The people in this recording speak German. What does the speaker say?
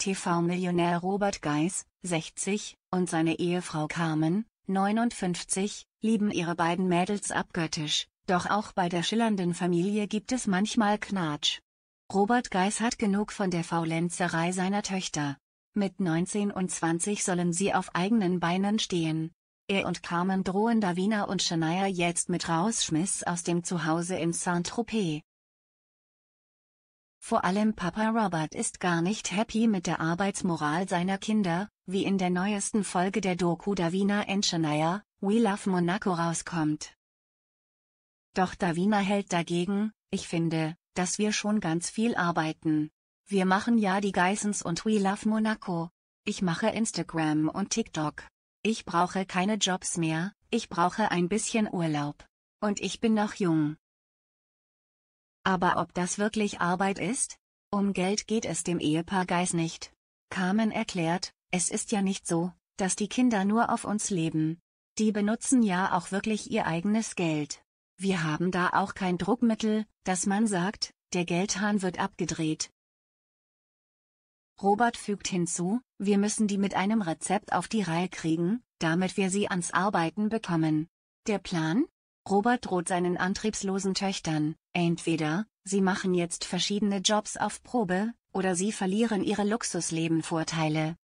TV-Millionär Robert Geis, 60, und seine Ehefrau Carmen, 59, lieben ihre beiden Mädels abgöttisch, doch auch bei der schillernden Familie gibt es manchmal Knatsch. Robert Geis hat genug von der Faulenzerei seiner Töchter. Mit 19 und 20 sollen sie auf eigenen Beinen stehen. Er und Carmen drohen Davina und Shania jetzt mit Rausschmiss aus dem Zuhause in Saint-Tropez. Vor allem Papa Robert ist gar nicht happy mit der Arbeitsmoral seiner Kinder, wie in der neuesten Folge der Doku Davina Engineer, We Love Monaco rauskommt. Doch Davina hält dagegen, ich finde, dass wir schon ganz viel arbeiten. Wir machen ja die Geissens und We Love Monaco. Ich mache Instagram und TikTok. Ich brauche keine Jobs mehr, ich brauche ein bisschen Urlaub. Und ich bin noch jung, aber ob das wirklich Arbeit ist? Um Geld geht es dem Ehepaar Geis nicht. Carmen erklärt, es ist ja nicht so, dass die Kinder nur auf uns leben. Die benutzen ja auch wirklich ihr eigenes Geld. Wir haben da auch kein Druckmittel, dass man sagt, der Geldhahn wird abgedreht. Robert fügt hinzu, wir müssen die mit einem Rezept auf die Reihe kriegen, damit wir sie ans Arbeiten bekommen. Der Plan? Robert droht seinen antriebslosen Töchtern, entweder, sie machen jetzt verschiedene Jobs auf Probe, oder sie verlieren ihre Luxuslebenvorteile,